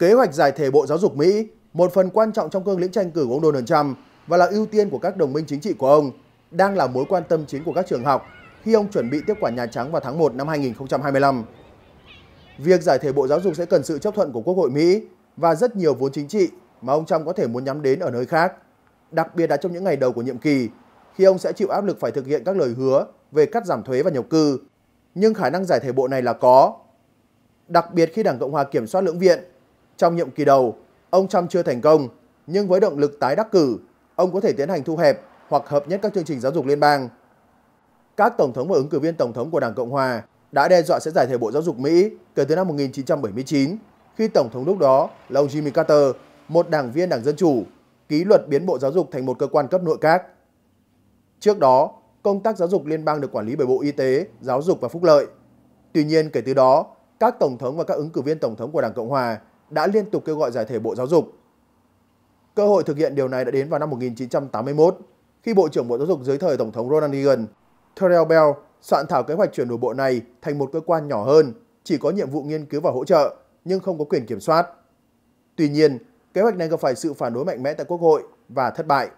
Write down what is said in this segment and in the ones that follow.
Kế hoạch giải thể Bộ Giáo dục Mỹ, một phần quan trọng trong cương lĩnh tranh cử của ông Donald Trump và là ưu tiên của các đồng minh chính trị của ông, đang là mối quan tâm chính của các trường học khi ông chuẩn bị tiếp quản Nhà Trắng vào tháng 1 năm 2025. Việc giải thể Bộ Giáo dục sẽ cần sự chấp thuận của Quốc hội Mỹ và rất nhiều vốn chính trị mà ông Trump có thể muốn nhắm đến ở nơi khác, đặc biệt là trong những ngày đầu của nhiệm kỳ, khi ông sẽ chịu áp lực phải thực hiện các lời hứa về cắt giảm thuế và nhập cư. Nhưng khả năng giải thể bộ này là có, đặc biệt khi Đảng Cộng hòa kiểm soát lưỡng viện trong nhiệm kỳ đầu, ông Trump chưa thành công, nhưng với động lực tái đắc cử, ông có thể tiến hành thu hẹp hoặc hợp nhất các chương trình giáo dục liên bang. Các tổng thống và ứng cử viên tổng thống của Đảng Cộng hòa đã đe dọa sẽ giải thể Bộ Giáo dục Mỹ kể từ năm 1979 khi tổng thống lúc đó là ông Jimmy Carter, một đảng viên Đảng Dân chủ, ký luật biến Bộ Giáo dục thành một cơ quan cấp nội các. Trước đó, công tác giáo dục liên bang được quản lý bởi Bộ Y tế, Giáo dục và Phúc lợi. Tuy nhiên, kể từ đó, các tổng thống và các ứng cử viên tổng thống của Đảng Cộng hòa đã liên tục kêu gọi giải thể Bộ Giáo dục. Cơ hội thực hiện điều này đã đến vào năm 1981 khi Bộ trưởng Bộ Giáo dục dưới thời Tổng thống Ronald Reagan, Terrell Bell soạn thảo kế hoạch chuyển đổi bộ này thành một cơ quan nhỏ hơn, chỉ có nhiệm vụ nghiên cứu và hỗ trợ nhưng không có quyền kiểm soát. Tuy nhiên, kế hoạch này gặp phải sự phản đối mạnh mẽ tại Quốc hội và thất bại.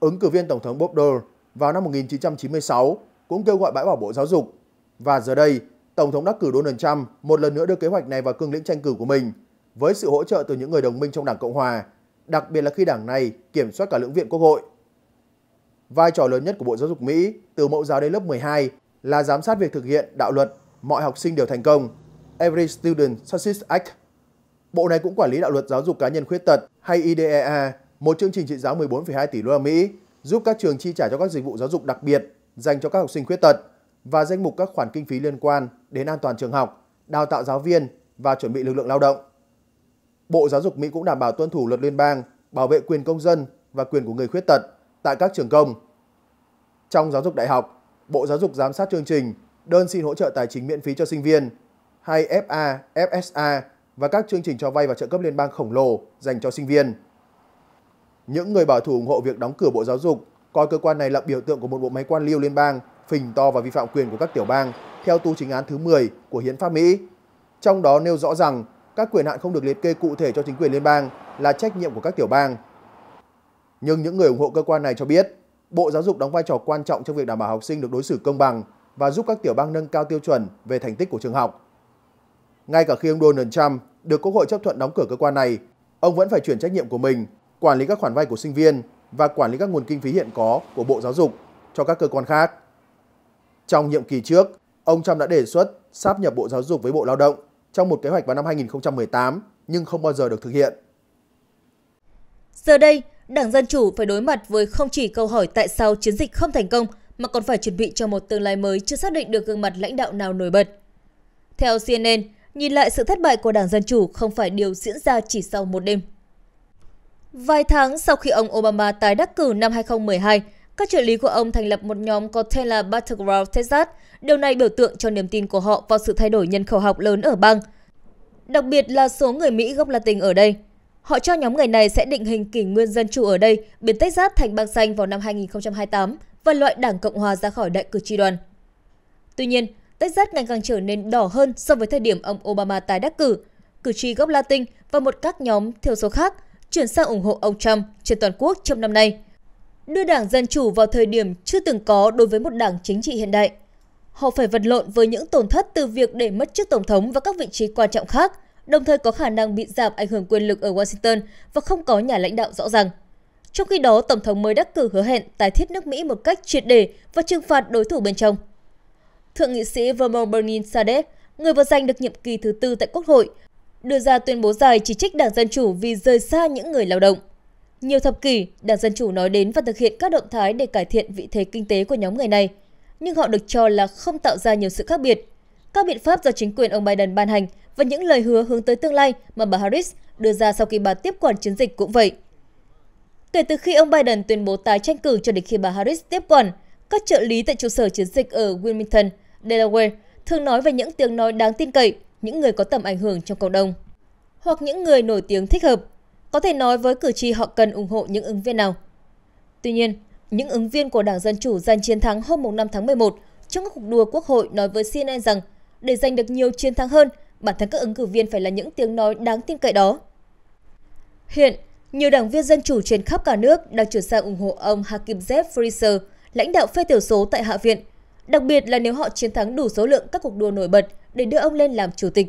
Ứng cử viên Tổng thống Bob Dole vào năm 1996 cũng kêu gọi bãi bỏ Bộ Giáo dục và giờ đây Tổng thống đắc cử Donald Trump một lần nữa đưa kế hoạch này vào cương lĩnh tranh cử của mình với sự hỗ trợ từ những người đồng minh trong Đảng Cộng Hòa, đặc biệt là khi đảng này kiểm soát cả lưỡng viện Quốc hội. Vai trò lớn nhất của Bộ Giáo dục Mỹ từ mẫu giáo đến lớp 12 là giám sát việc thực hiện đạo luật mọi học sinh đều thành công, Every Student Success Act. Bộ này cũng quản lý đạo luật giáo dục cá nhân khuyết tật hay IDEA, một chương trình trị giá 14,2 tỷ đô la Mỹ, giúp các trường chi trả cho các dịch vụ giáo dục đặc biệt dành cho các học sinh khuyết tật và danh mục các khoản kinh phí liên quan đến an toàn trường học, đào tạo giáo viên và chuẩn bị lực lượng lao động. Bộ Giáo dục Mỹ cũng đảm bảo tuân thủ luật liên bang bảo vệ quyền công dân và quyền của người khuyết tật tại các trường công. Trong giáo dục đại học, Bộ Giáo dục giám sát chương trình đơn xin hỗ trợ tài chính miễn phí cho sinh viên hay FA, FSA và các chương trình cho vay và trợ cấp liên bang khổng lồ dành cho sinh viên. Những người bảo thủ ủng hộ việc đóng cửa Bộ Giáo dục coi cơ quan này là biểu tượng của một bộ máy quan liêu liên bang phình to và vi phạm quyền của các tiểu bang theo tu chính án thứ 10 của Hiến pháp Mỹ. Trong đó nêu rõ rằng các quyền hạn không được liệt kê cụ thể cho chính quyền liên bang là trách nhiệm của các tiểu bang. Nhưng những người ủng hộ cơ quan này cho biết, Bộ Giáo dục đóng vai trò quan trọng trong việc đảm bảo học sinh được đối xử công bằng và giúp các tiểu bang nâng cao tiêu chuẩn về thành tích của trường học. Ngay cả khi ông Donald Trump được Quốc hội chấp thuận đóng cửa cơ quan này, ông vẫn phải chuyển trách nhiệm của mình, quản lý các khoản vay của sinh viên và quản lý các nguồn kinh phí hiện có của Bộ Giáo dục cho các cơ quan khác. Trong nhiệm kỳ trước, ông Trump đã đề xuất sáp nhập Bộ Giáo dục với Bộ Lao động trong một kế hoạch vào năm 2018 nhưng không bao giờ được thực hiện. Giờ đây, Đảng Dân Chủ phải đối mặt với không chỉ câu hỏi tại sao chiến dịch không thành công mà còn phải chuẩn bị cho một tương lai mới chưa xác định được gương mặt lãnh đạo nào nổi bật. Theo CNN, nhìn lại sự thất bại của Đảng Dân Chủ không phải điều diễn ra chỉ sau một đêm. Vài tháng sau khi ông Obama tái đắc cử năm 2012, các trợ lý của ông thành lập một nhóm có tên là Battleground Texas. Điều này biểu tượng cho niềm tin của họ vào sự thay đổi nhân khẩu học lớn ở bang, đặc biệt là số người Mỹ gốc Latin ở đây. Họ cho nhóm người này sẽ định hình kỷ nguyên dân chủ ở đây, biến Texas thành bang xanh vào năm 2028 và loại Đảng Cộng Hòa ra khỏi đại cử tri đoàn. Tuy nhiên, Texas ngày càng trở nên đỏ hơn so với thời điểm ông Obama tái đắc cử. Cử tri gốc Latin và một các nhóm thiểu số khác chuyển sang ủng hộ ông Trump trên toàn quốc trong năm nay đưa đảng Dân Chủ vào thời điểm chưa từng có đối với một đảng chính trị hiện đại. Họ phải vật lộn với những tổn thất từ việc để mất chức Tổng thống và các vị trí quan trọng khác, đồng thời có khả năng bị giảm ảnh hưởng quyền lực ở Washington và không có nhà lãnh đạo rõ ràng. Trong khi đó, Tổng thống mới đắc cử hứa hẹn tái thiết nước Mỹ một cách triệt để và trừng phạt đối thủ bên trong. Thượng nghị sĩ Vermont Bernie Sanders, người vừa giành được nhiệm kỳ thứ tư tại Quốc hội, đưa ra tuyên bố dài chỉ trích Đảng Dân Chủ vì rời xa những người lao động. Nhiều thập kỷ, Đảng Dân Chủ nói đến và thực hiện các động thái để cải thiện vị thế kinh tế của nhóm người này, nhưng họ được cho là không tạo ra nhiều sự khác biệt. Các biện pháp do chính quyền ông Biden ban hành và những lời hứa hướng tới tương lai mà bà Harris đưa ra sau khi bà tiếp quản chiến dịch cũng vậy. Kể từ khi ông Biden tuyên bố tái tranh cử cho đến khi bà Harris tiếp quản, các trợ lý tại trụ sở chiến dịch ở Wilmington, Delaware thường nói về những tiếng nói đáng tin cậy, những người có tầm ảnh hưởng trong cộng đồng, hoặc những người nổi tiếng thích hợp có thể nói với cử tri họ cần ủng hộ những ứng viên nào. Tuy nhiên, những ứng viên của Đảng Dân Chủ giành chiến thắng hôm 5 tháng 11 trong các cuộc đua Quốc hội nói với CNN rằng để giành được nhiều chiến thắng hơn, bản thân các ứng cử viên phải là những tiếng nói đáng tin cậy đó. Hiện, nhiều đảng viên Dân Chủ trên khắp cả nước đang chuyển sang ủng hộ ông Hakim Zef Friser, lãnh đạo phe tiểu số tại Hạ viện, đặc biệt là nếu họ chiến thắng đủ số lượng các cuộc đua nổi bật để đưa ông lên làm chủ tịch.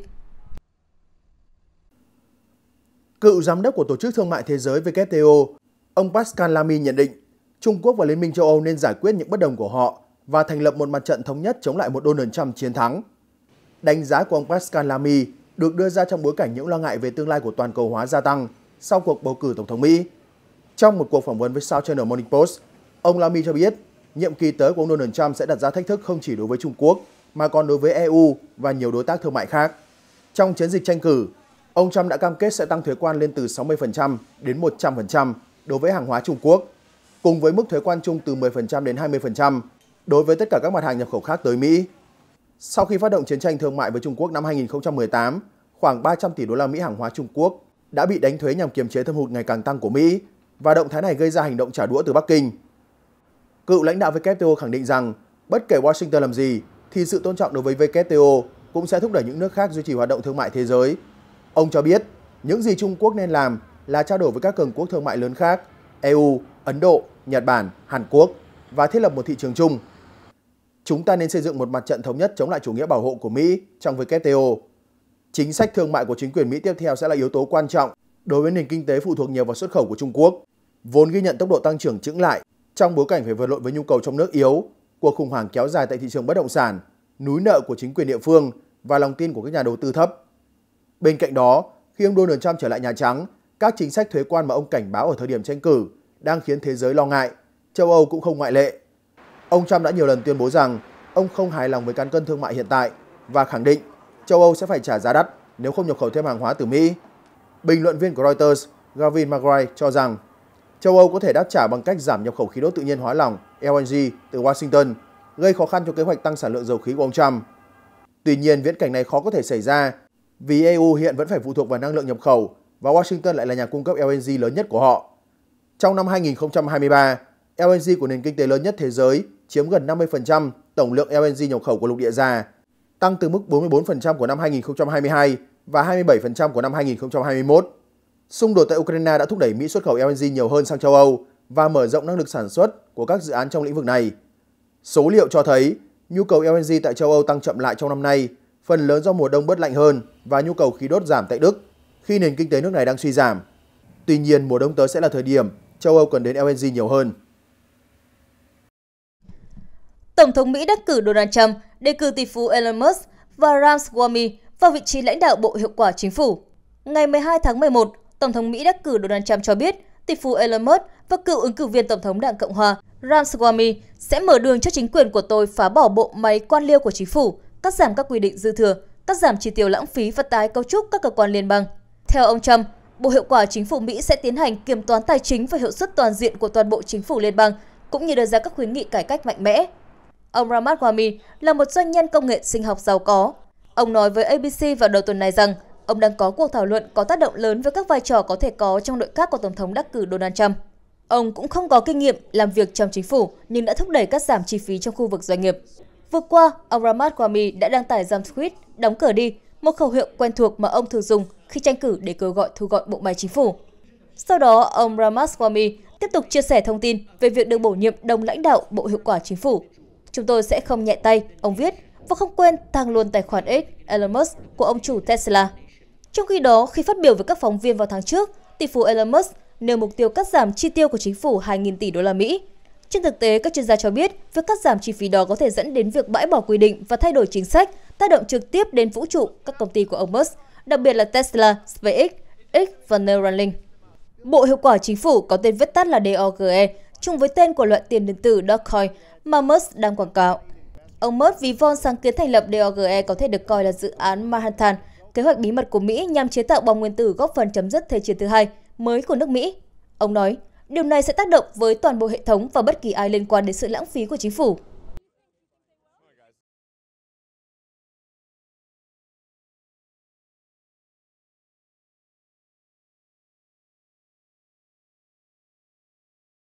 Cựu giám đốc của Tổ chức Thương mại Thế giới WTO, ông Pascal Lamy nhận định Trung Quốc và Liên minh châu Âu nên giải quyết những bất đồng của họ và thành lập một mặt trận thống nhất chống lại một Donald Trump chiến thắng. Đánh giá của ông Pascal Lamy được đưa ra trong bối cảnh những lo ngại về tương lai của toàn cầu hóa gia tăng sau cuộc bầu cử Tổng thống Mỹ. Trong một cuộc phỏng vấn với South China Morning Post, ông Lamy cho biết nhiệm kỳ tới của ông Donald Trump sẽ đặt ra thách thức không chỉ đối với Trung Quốc mà còn đối với EU và nhiều đối tác thương mại khác. Trong chiến dịch tranh cử, Ông Trump đã cam kết sẽ tăng thuế quan lên từ 60% đến 100% đối với hàng hóa Trung Quốc, cùng với mức thuế quan chung từ 10% đến 20% đối với tất cả các mặt hàng nhập khẩu khác tới Mỹ. Sau khi phát động chiến tranh thương mại với Trung Quốc năm 2018, khoảng 300 tỷ đô la Mỹ hàng hóa Trung Quốc đã bị đánh thuế nhằm kiềm chế thâm hụt ngày càng tăng của Mỹ và động thái này gây ra hành động trả đũa từ Bắc Kinh. Cựu lãnh đạo WTO khẳng định rằng bất kể Washington làm gì thì sự tôn trọng đối với WTO cũng sẽ thúc đẩy những nước khác duy trì hoạt động thương mại thế giới Ông cho biết, những gì Trung Quốc nên làm là trao đổi với các cường quốc thương mại lớn khác, EU, Ấn Độ, Nhật Bản, Hàn Quốc và thiết lập một thị trường chung. Chúng ta nên xây dựng một mặt trận thống nhất chống lại chủ nghĩa bảo hộ của Mỹ trong WTO. Chính sách thương mại của chính quyền Mỹ tiếp theo sẽ là yếu tố quan trọng đối với nền kinh tế phụ thuộc nhiều vào xuất khẩu của Trung Quốc, vốn ghi nhận tốc độ tăng trưởng chững lại trong bối cảnh phải vật lộn với nhu cầu trong nước yếu, cuộc khủng hoảng kéo dài tại thị trường bất động sản, núi nợ của chính quyền địa phương và lòng tin của các nhà đầu tư thấp. Bên cạnh đó, khi ông Donald Trump trở lại Nhà Trắng, các chính sách thuế quan mà ông cảnh báo ở thời điểm tranh cử đang khiến thế giới lo ngại, châu Âu cũng không ngoại lệ. Ông Trump đã nhiều lần tuyên bố rằng ông không hài lòng với cán cân thương mại hiện tại và khẳng định châu Âu sẽ phải trả giá đắt nếu không nhập khẩu thêm hàng hóa từ Mỹ. Bình luận viên của Reuters Gavin McGrath cho rằng châu Âu có thể đáp trả bằng cách giảm nhập khẩu khí đốt tự nhiên hóa lỏng LNG từ Washington, gây khó khăn cho kế hoạch tăng sản lượng dầu khí của ông Trump. Tuy nhiên, viễn cảnh này khó có thể xảy ra vì EU hiện vẫn phải phụ thuộc vào năng lượng nhập khẩu và Washington lại là nhà cung cấp LNG lớn nhất của họ. Trong năm 2023, LNG của nền kinh tế lớn nhất thế giới chiếm gần 50% tổng lượng LNG nhập khẩu của lục địa già, tăng từ mức 44% của năm 2022 và 27% của năm 2021. Xung đột tại Ukraine đã thúc đẩy Mỹ xuất khẩu LNG nhiều hơn sang châu Âu và mở rộng năng lực sản xuất của các dự án trong lĩnh vực này. Số liệu cho thấy nhu cầu LNG tại châu Âu tăng chậm lại trong năm nay phần lớn do mùa đông bớt lạnh hơn và nhu cầu khí đốt giảm tại Đức khi nền kinh tế nước này đang suy giảm. Tuy nhiên, mùa đông tới sẽ là thời điểm châu Âu cần đến LNG nhiều hơn. Tổng thống Mỹ đắc cử Donald Trump đề cử tỷ phú Elon Musk và Ramaswamy vào vị trí lãnh đạo Bộ Hiệu quả Chính phủ. Ngày 12 tháng 11, Tổng thống Mỹ đắc cử Donald Trump cho biết tỷ phú Elon Musk và cựu ứng cử viên Tổng thống Đảng Cộng Hòa Ramaswamy sẽ mở đường cho chính quyền của tôi phá bỏ bộ máy quan liêu của chính phủ, cắt giảm các quy định dư thừa, cắt giảm chi tiêu lãng phí và tái cấu trúc các cơ quan liên bang. Theo ông Trump, Bộ Hiệu quả Chính phủ Mỹ sẽ tiến hành kiểm toán tài chính và hiệu suất toàn diện của toàn bộ chính phủ liên bang, cũng như đưa ra các khuyến nghị cải cách mạnh mẽ. Ông Ramaswamy là một doanh nhân công nghệ sinh học giàu có. Ông nói với ABC vào đầu tuần này rằng ông đang có cuộc thảo luận có tác động lớn với các vai trò có thể có trong nội các của Tổng thống đắc cử Donald Trump. Ông cũng không có kinh nghiệm làm việc trong chính phủ nhưng đã thúc đẩy cắt giảm chi phí trong khu vực doanh nghiệp. Vừa qua, ông Ramaswamy đã đăng tải dòng tweet đóng cửa đi, một khẩu hiệu quen thuộc mà ông thường dùng khi tranh cử để kêu gọi thu gọn bộ máy chính phủ. Sau đó, ông Ramaswamy tiếp tục chia sẻ thông tin về việc được bổ nhiệm đồng lãnh đạo Bộ Hiệu quả Chính phủ. Chúng tôi sẽ không nhẹ tay, ông viết, và không quên tăng luôn tài khoản X Elon Musk của ông chủ Tesla. Trong khi đó, khi phát biểu với các phóng viên vào tháng trước, tỷ phú Elon Musk nêu mục tiêu cắt giảm chi tiêu của chính phủ 2.000 tỷ đô la Mỹ trên thực tế, các chuyên gia cho biết, việc cắt giảm chi phí đó có thể dẫn đến việc bãi bỏ quy định và thay đổi chính sách, tác động trực tiếp đến vũ trụ các công ty của ông Musk, đặc biệt là Tesla, SpaceX, X và Neuralink. Bộ Hiệu quả Chính phủ có tên viết tắt là DOGE, chung với tên của loại tiền điện tử Dogecoin mà Musk đang quảng cáo. Ông Musk ví von sáng kiến thành lập DOGE có thể được coi là dự án Manhattan, kế hoạch bí mật của Mỹ nhằm chế tạo bom nguyên tử góp phần chấm dứt Thế chiến thứ hai mới của nước Mỹ. Ông nói, Điều này sẽ tác động với toàn bộ hệ thống và bất kỳ ai liên quan đến sự lãng phí của chính phủ.